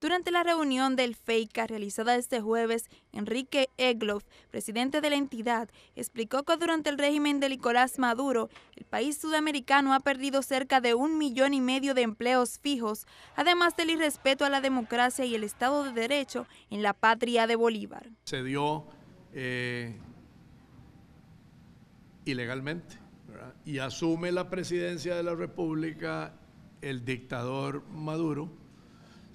Durante la reunión del FEICA realizada este jueves, Enrique Egloff, presidente de la entidad, explicó que durante el régimen de Nicolás Maduro, el país sudamericano ha perdido cerca de un millón y medio de empleos fijos, además del irrespeto a la democracia y el Estado de Derecho en la patria de Bolívar. Se dio eh, ilegalmente y asume la presidencia de la República el dictador Maduro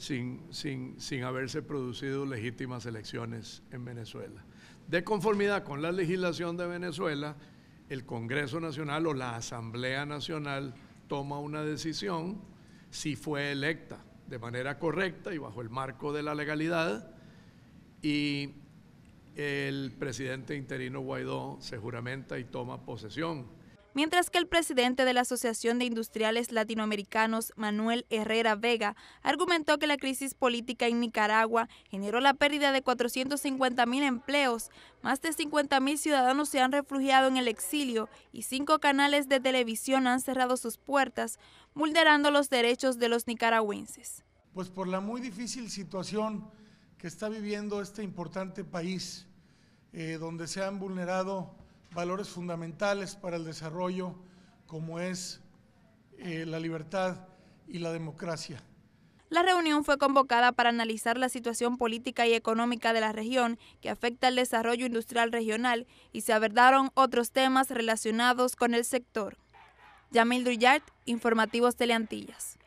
sin, haberse producido legítimas elecciones en Venezuela. De conformidad con la legislación de Venezuela, el Congreso Nacional o la Asamblea Nacional toma una decisión si fue electa de manera correcta y bajo el marco de la legalidad y el presidente interino Guaidó se juramenta y toma posesión mientras que el presidente de la Asociación de Industriales Latinoamericanos, Manuel Herrera Vega, argumentó que la crisis política en Nicaragua generó la pérdida de 450 mil empleos, más de 50.000 mil ciudadanos se han refugiado en el exilio y cinco canales de televisión han cerrado sus puertas, vulnerando los derechos de los nicaragüenses. Pues por la muy difícil situación que está viviendo este importante país, eh, donde se han vulnerado valores fundamentales para el desarrollo como es eh, la libertad y la democracia. La reunión fue convocada para analizar la situación política y económica de la región que afecta al desarrollo industrial regional y se abordaron otros temas relacionados con el sector. Yamil Druyart, Informativos Teleantillas.